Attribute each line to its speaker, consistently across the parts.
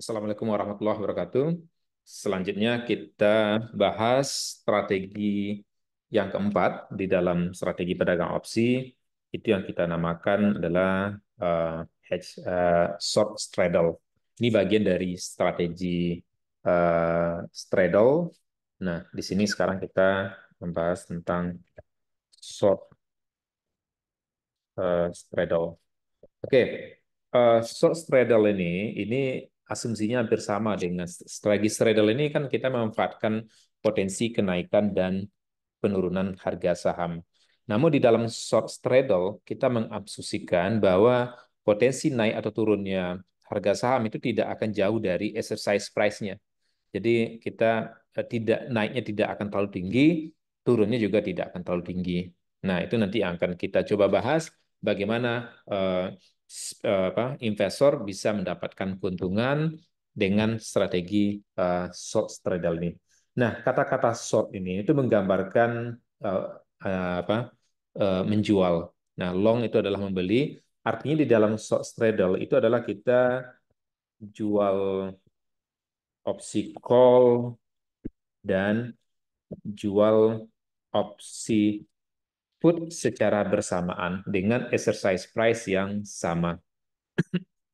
Speaker 1: Assalamualaikum warahmatullahi wabarakatuh. Selanjutnya kita bahas strategi yang keempat di dalam strategi pedagang opsi. Itu yang kita namakan adalah uh, hedge, uh, short straddle. Ini bagian dari strategi uh, straddle. Nah, di sini sekarang kita membahas tentang short uh, straddle. Oke, okay. uh, short straddle ini ini asumsinya hampir sama dengan strategi straddle ini kan kita memanfaatkan potensi kenaikan dan penurunan harga saham. Namun di dalam short straddle kita mengabsusikan bahwa potensi naik atau turunnya harga saham itu tidak akan jauh dari exercise price-nya. Jadi kita eh, tidak naiknya tidak akan terlalu tinggi, turunnya juga tidak akan terlalu tinggi. Nah, itu nanti akan kita coba bahas bagaimana uh, Eh, apa, investor bisa mendapatkan keuntungan dengan strategi uh, short straddle ini. Nah, kata-kata short ini itu menggambarkan uh, apa uh, menjual. Nah, long itu adalah membeli. Artinya di dalam short straddle itu adalah kita jual opsi call dan jual opsi put secara bersamaan dengan exercise price yang sama.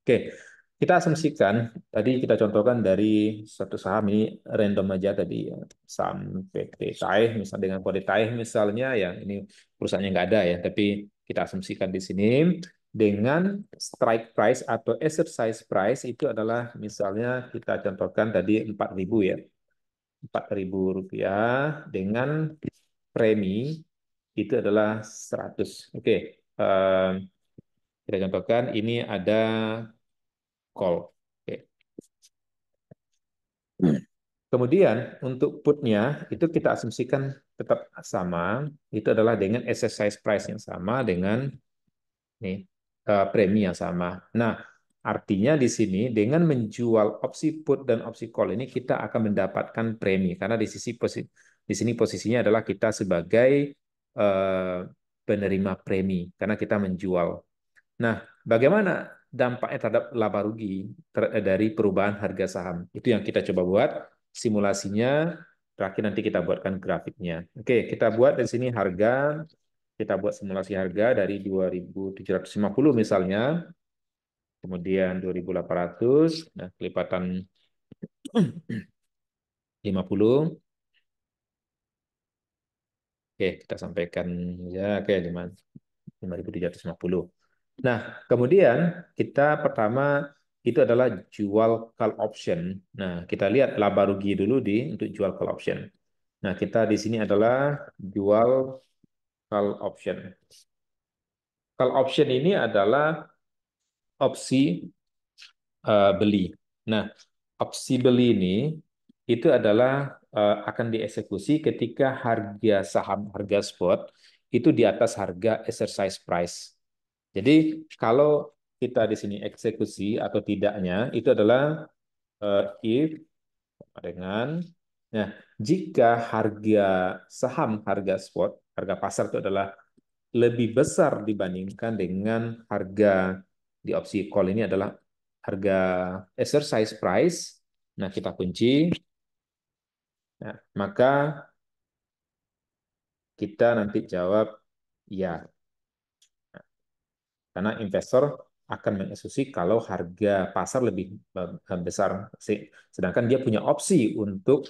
Speaker 1: Oke, kita asumsikan tadi kita contohkan dari satu saham ini random aja tadi ya. saham Tai misalnya dengan kode TAI misalnya ya ini perusahaannya nggak ada ya, tapi kita asumsikan di sini dengan strike price atau exercise price itu adalah misalnya kita contohkan tadi 4.000 ya. 4.000 rupiah dengan premi itu adalah 100. Oke, okay. Ehm, kita contohkan ini ada call. Okay. Kemudian untuk putnya itu kita asumsikan tetap sama, itu adalah dengan exercise price yang sama dengan nih eh, premi yang sama. Nah, Artinya di sini dengan menjual opsi put dan opsi call ini kita akan mendapatkan premi karena di sisi posisi di sini posisinya adalah kita sebagai Eh, penerima premi karena kita menjual. Nah, bagaimana dampaknya terhadap laba rugi eh, dari perubahan harga saham? Itu yang kita coba buat simulasinya. Terakhir nanti kita buatkan grafiknya. Oke, kita buat di sini harga. Kita buat simulasi harga dari 2.750 misalnya. Kemudian 2.800. Nah, kelipatan 50. Oke, kita sampaikan ya oke 5, 5.750. Nah, kemudian kita pertama itu adalah jual call option. Nah, kita lihat laba rugi dulu di untuk jual call option. Nah, kita di sini adalah jual call option. Call option ini adalah opsi uh, beli. Nah, opsi beli ini itu adalah Eh, akan dieksekusi ketika harga saham harga spot itu di atas harga exercise price. Jadi kalau kita di sini eksekusi atau tidaknya itu adalah uh, if dengan nah jika harga saham harga spot harga pasar itu adalah lebih besar dibandingkan dengan harga di opsi call ini adalah harga exercise price. Nah, kita kunci Ya, maka kita nanti jawab ya. Karena investor akan mengeksekusi kalau harga pasar lebih besar, sedangkan dia punya opsi untuk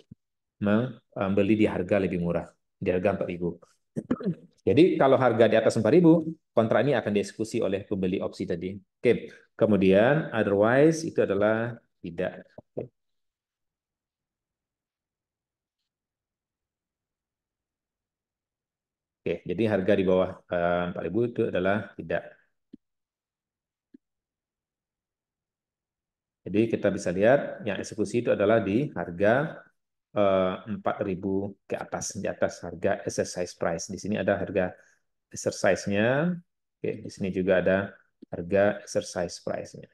Speaker 1: membeli di harga lebih murah, di harga 4000 Jadi kalau harga di atas 4000 kontrak ini akan dieksekusi oleh pembeli opsi tadi. Oke, kemudian otherwise itu adalah tidak. Oke. Oke, jadi harga di bawah eh, empat ribu itu adalah tidak. Jadi kita bisa lihat yang eksekusi itu adalah di harga eh, empat ribu ke atas, di atas harga exercise price. Di sini ada harga exercise-nya. Oke, di sini juga ada harga exercise price-nya.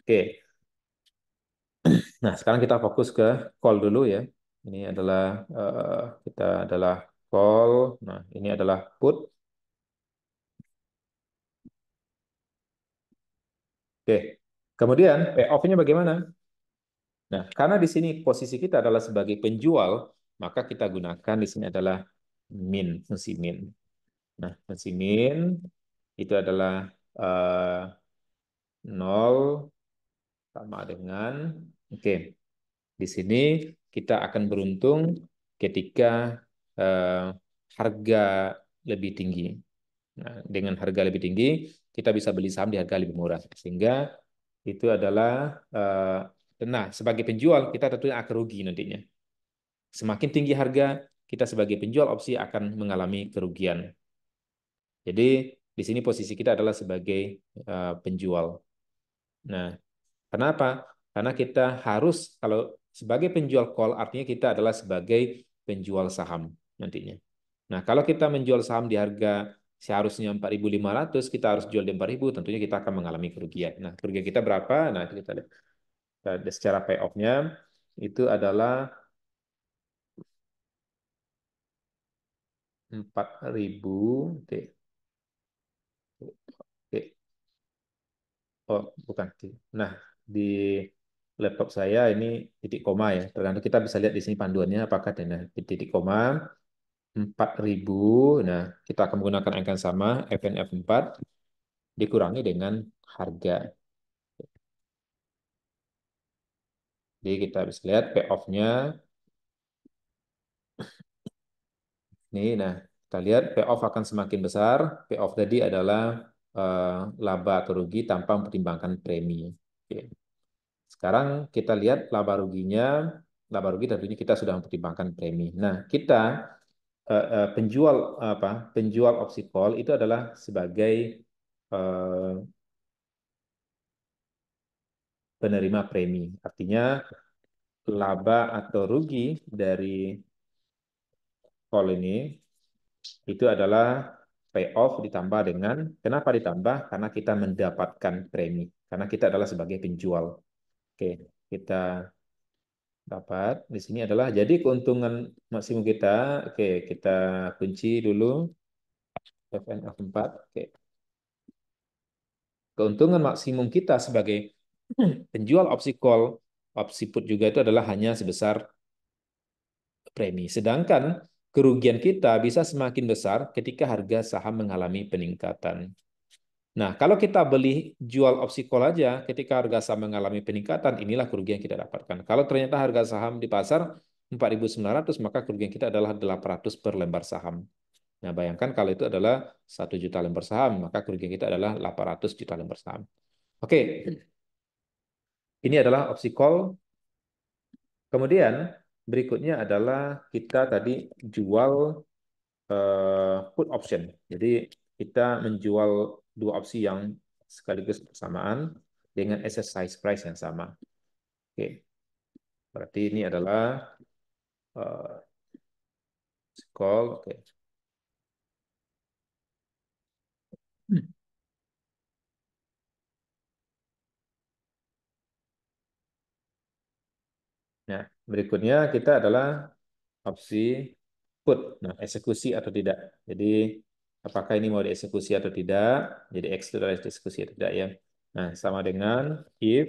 Speaker 1: Oke. Nah, sekarang kita fokus ke call dulu ya. Ini adalah eh, kita adalah call. Nah, ini adalah put. Oke. Kemudian payoff-nya bagaimana? Nah, karena di sini posisi kita adalah sebagai penjual, maka kita gunakan di sini adalah min, fungsi min. Nah, fungsi min itu adalah uh, eh, 0 sama dengan oke. Okay. Di sini kita akan beruntung ketika Eh, harga lebih tinggi. Nah, dengan harga lebih tinggi, kita bisa beli saham di harga lebih murah. Sehingga itu adalah uh, nah sebagai penjual kita tentunya akan rugi nantinya. Semakin tinggi harga, kita sebagai penjual opsi akan mengalami kerugian. Jadi di sini posisi kita adalah sebagai uh, penjual. Nah, kenapa? Karena kita harus kalau sebagai penjual call artinya kita adalah sebagai penjual saham nantinya. Nah, kalau kita menjual saham di harga seharusnya 4.500, kita harus jual di 4.000, tentunya kita akan mengalami kerugian. Nah, kerugian kita berapa? Nah, kita lihat. secara payoff-nya itu adalah 4.000 T. Oke. Oh, bukan Nah, di laptop saya ini titik koma ya. Tergantung kita bisa lihat di sini panduannya apakah ada titik koma 4000. Nah, kita akan menggunakan angka yang sama, FN F4 dikurangi dengan harga. Jadi kita bisa lihat payoff-nya. Nih, nah, kita lihat payoff akan semakin besar. Payoff tadi adalah uh, laba atau rugi tanpa mempertimbangkan premi. Oke. Sekarang kita lihat laba ruginya. Laba rugi tentunya kita sudah mempertimbangkan premi. Nah, kita uh, penjual apa penjual call itu adalah sebagai uh, penerima premi. Artinya laba atau rugi dari call ini itu adalah payoff ditambah dengan kenapa ditambah? Karena kita mendapatkan premi. Karena kita adalah sebagai penjual. Oke, kita dapat di sini adalah jadi keuntungan maksimum kita. Oke, kita kunci dulu Fn F4. Oke. Keuntungan maksimum kita sebagai penjual opsi call, opsi put juga itu adalah hanya sebesar premi. Sedangkan kerugian kita bisa semakin besar ketika harga saham mengalami peningkatan. Nah, kalau kita beli jual opsi call aja, ketika harga saham mengalami peningkatan, inilah kerugian yang kita dapatkan. Kalau ternyata harga saham di pasar 4.900, maka kerugian kita adalah 800 per lembar saham. Nah, bayangkan kalau itu adalah 1 juta lembar saham, maka kerugian kita adalah 800 juta lembar saham. Oke, ini adalah opsi call. Kemudian berikutnya adalah kita tadi jual uh, put option. Jadi kita menjual dua opsi yang sekaligus bersamaan dengan exercise price yang sama. Oke. Berarti ini adalah uh, eh, call. Oke. Hmm. Nah, berikutnya kita adalah opsi put, nah, eksekusi atau tidak. Jadi apakah ini mau dieksekusi atau tidak. Jadi X itu adalah dieksekusi atau tidak ya. Nah, sama dengan if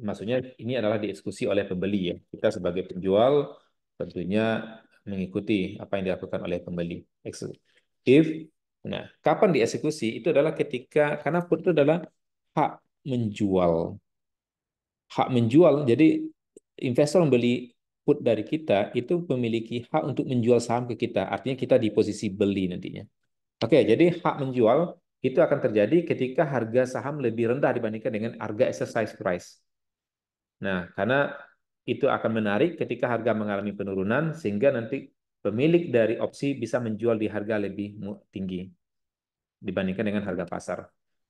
Speaker 1: maksudnya ini adalah dieksekusi oleh pembeli ya. Kita sebagai penjual tentunya mengikuti apa yang dilakukan oleh pembeli. If nah, kapan dieksekusi itu adalah ketika karena put itu adalah hak menjual. Hak menjual jadi investor membeli put dari kita itu memiliki hak untuk menjual saham ke kita. Artinya kita di posisi beli nantinya. Oke, jadi hak menjual itu akan terjadi ketika harga saham lebih rendah dibandingkan dengan harga exercise price. Nah, karena itu akan menarik ketika harga mengalami penurunan sehingga nanti pemilik dari opsi bisa menjual di harga lebih tinggi dibandingkan dengan harga pasar.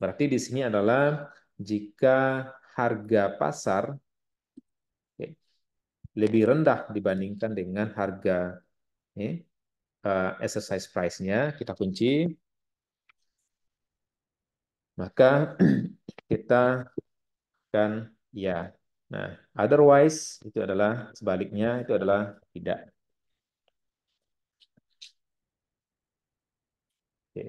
Speaker 1: Berarti di sini adalah jika harga pasar lebih rendah dibandingkan dengan harga eh, eh exercise price-nya. Kita kunci. Maka kita kan ya. Nah, otherwise itu adalah sebaliknya itu adalah tidak. Oke.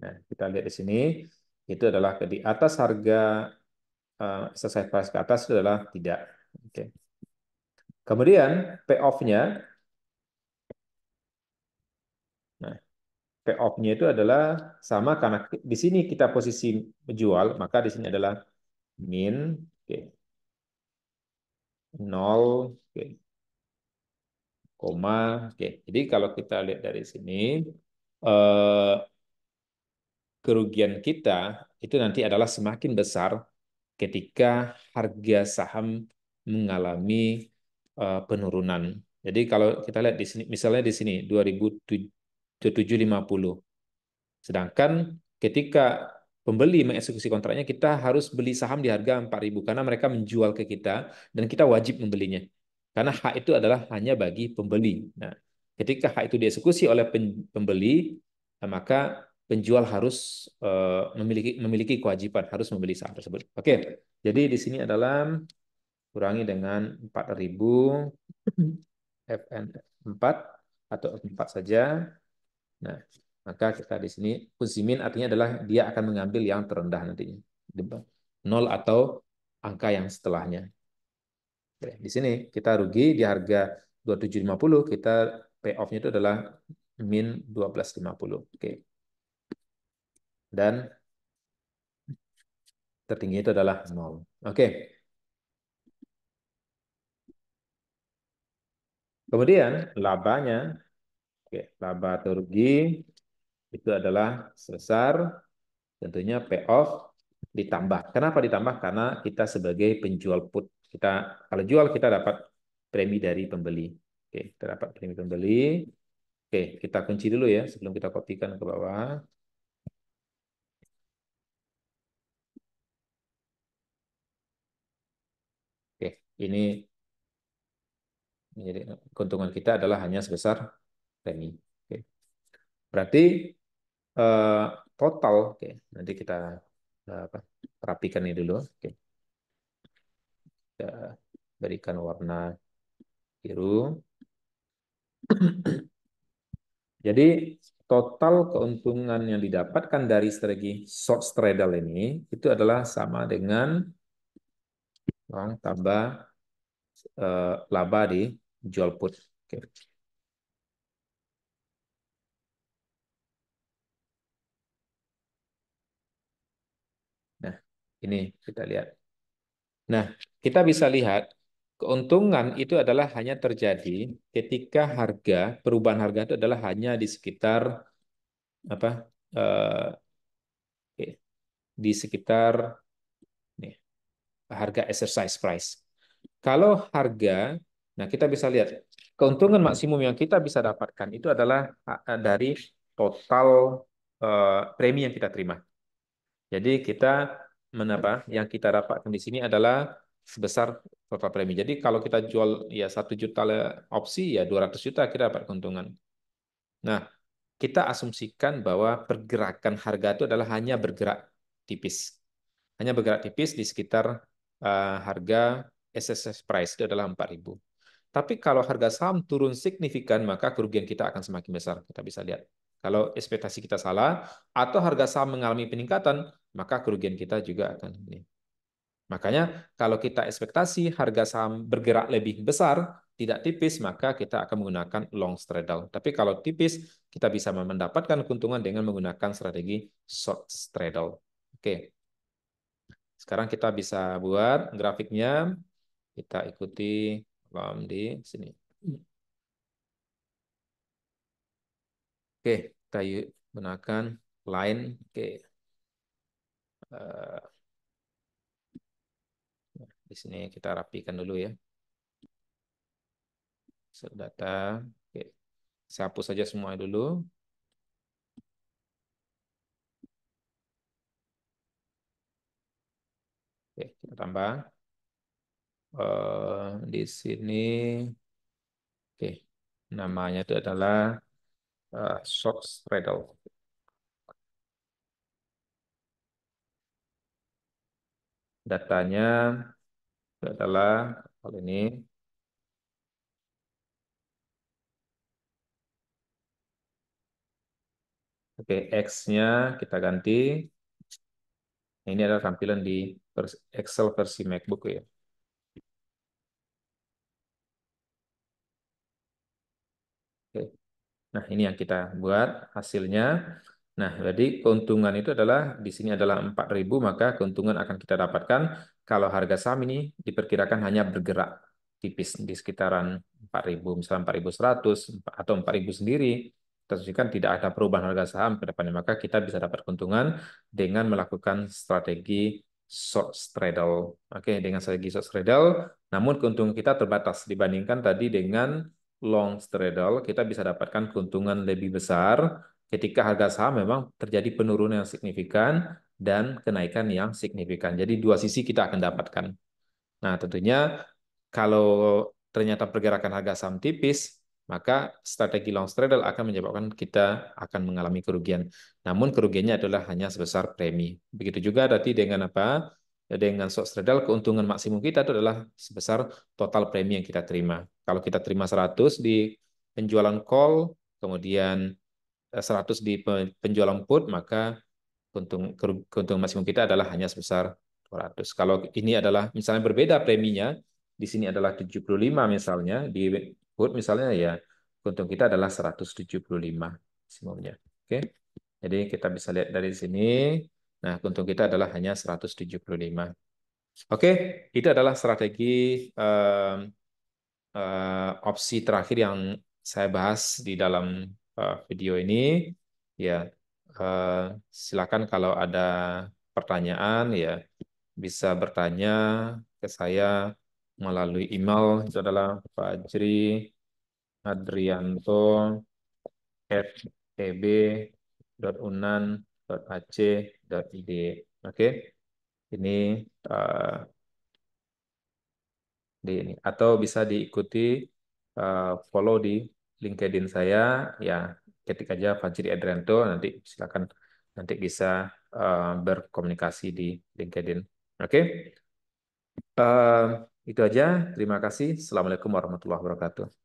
Speaker 1: Nah, kita lihat di sini itu adalah di atas harga selesai eh, exercise price ke atas itu adalah tidak. Oke. Kemudian payoff-nya nah, payoff-nya itu adalah sama karena di sini kita posisi menjual, maka di sini adalah min oke. Okay. koma oke. Jadi kalau kita lihat dari sini eh kerugian kita itu nanti adalah semakin besar ketika harga saham mengalami uh, penurunan. Jadi kalau kita lihat di sini, misalnya di sini 2750. Sedangkan ketika pembeli mengeksekusi kontraknya, kita harus beli saham di harga 4000 karena mereka menjual ke kita dan kita wajib membelinya. Karena hak itu adalah hanya bagi pembeli. Nah, ketika hak itu dieksekusi oleh pembeli, eh, maka penjual harus eh, memiliki memiliki kewajiban harus membeli saham tersebut. Oke. Okay. Jadi di sini adalah kurangi dengan 4000 FN 4 atau 4 saja. Nah, maka kita di sini uzimin artinya adalah dia akan mengambil yang terendah nantinya. 0 atau angka yang setelahnya. Oke. Di sini kita rugi di harga 2750 kita pay off-nya itu adalah min 1250. Oke dan tertinggi itu adalah 0. Oke. Okay. Kemudian labanya, oke, okay, laba rugi itu adalah sebesar tentunya payoff ditambah. Kenapa ditambah? Karena kita sebagai penjual put, kita kalau jual kita dapat premi dari pembeli. Oke, okay, kita dapat premi pembeli. Oke, kita kunci dulu ya sebelum kita kopikan ke bawah. ini menjadi keuntungan kita adalah hanya sebesar remi. Oke. Berarti eh, total, oke, nanti kita eh, apa, rapikan ini dulu. Oke. Kita berikan warna biru. Jadi total keuntungan yang didapatkan dari strategi short straddle ini itu adalah sama dengan uang tambah uh, laba di jual put. Okay. Nah, ini kita lihat. Nah, kita bisa lihat keuntungan itu adalah hanya terjadi ketika harga perubahan harga itu adalah hanya di sekitar apa? Uh, di sekitar harga exercise price. Kalau harga, nah kita bisa lihat keuntungan maksimum yang kita bisa dapatkan itu adalah ah, ah, dari total uh, premi yang kita terima. Jadi kita menapa yang kita dapatkan di sini adalah sebesar total premi. Jadi kalau kita jual ya satu juta opsi ya 200 juta kita dapat keuntungan. Nah, kita asumsikan bahwa pergerakan harga itu adalah hanya bergerak tipis. Hanya bergerak tipis di sekitar Eh, harga SSS price itu adalah 4000 Tapi kalau harga saham turun signifikan, maka kerugian kita akan semakin besar. Kita bisa lihat. Kalau ekspektasi kita salah, atau harga saham mengalami peningkatan, maka kerugian kita juga akan ini. Makanya kalau kita ekspektasi harga saham bergerak lebih besar, tidak tipis, maka kita akan menggunakan long straddle. Tapi kalau tipis, kita bisa mendapatkan keuntungan dengan menggunakan strategi short straddle. Oke. Sekarang kita bisa buat grafiknya. Kita ikuti kolom di sini. Oke, kita gunakan line. Oke. Eh, di sini kita rapikan dulu ya. Set data. Oke. Saya hapus saja semua dulu. Oke, kita tambah. Uh, di sini, oke, namanya itu adalah uh, eh, short straddle. Datanya itu adalah hal ini. Oke, X-nya kita ganti. Ini adalah tampilan di Excel versi MacBook ya. Oke. Nah, ini yang kita buat hasilnya. Nah, jadi keuntungan itu adalah di sini adalah 4000 maka keuntungan akan kita dapatkan kalau harga saham ini diperkirakan hanya bergerak tipis di sekitaran 4000 misalnya 4100 atau 4000 sendiri jika tidak ada perubahan harga saham ke depannya maka kita bisa dapat keuntungan dengan melakukan strategi short straddle. Oke, dengan strategi short straddle, namun keuntungan kita terbatas dibandingkan tadi dengan long straddle, kita bisa dapatkan keuntungan lebih besar ketika harga saham memang terjadi penurunan yang signifikan dan kenaikan yang signifikan. Jadi dua sisi kita akan dapatkan. Nah, tentunya kalau ternyata pergerakan harga saham tipis, maka strategi long straddle akan menyebabkan kita akan mengalami kerugian. Namun kerugiannya adalah hanya sebesar premi. Begitu juga tadi dengan apa? Dengan short straddle keuntungan maksimum kita itu adalah sebesar total premi yang kita terima. Kalau kita terima 100 di penjualan call, kemudian 100 eh, di penjualan put, maka keuntung, keuntungan maksimum kita adalah hanya sebesar 200. Kalau ini adalah misalnya berbeda preminya, di sini adalah 75 misalnya, di tersebut misalnya ya untung kita adalah 175 semuanya. Oke. Jadi kita bisa lihat dari sini. Nah, untung kita adalah hanya 175. Oke, itu adalah strategi uh, uh, opsi terakhir yang saya bahas di dalam uh, video ini. Ya, uh, silakan kalau ada pertanyaan ya bisa bertanya ke saya melalui email itu adalah Fajri adrianto .ac.id. Oke. Okay. Ini uh, di ini atau bisa diikuti uh, follow di LinkedIn saya ya ketik aja Fajri Adrianto nanti silakan nanti bisa uh, berkomunikasi di LinkedIn. Oke. Okay. Uh, itu aja. Terima kasih. Assalamualaikum warahmatullahi wabarakatuh.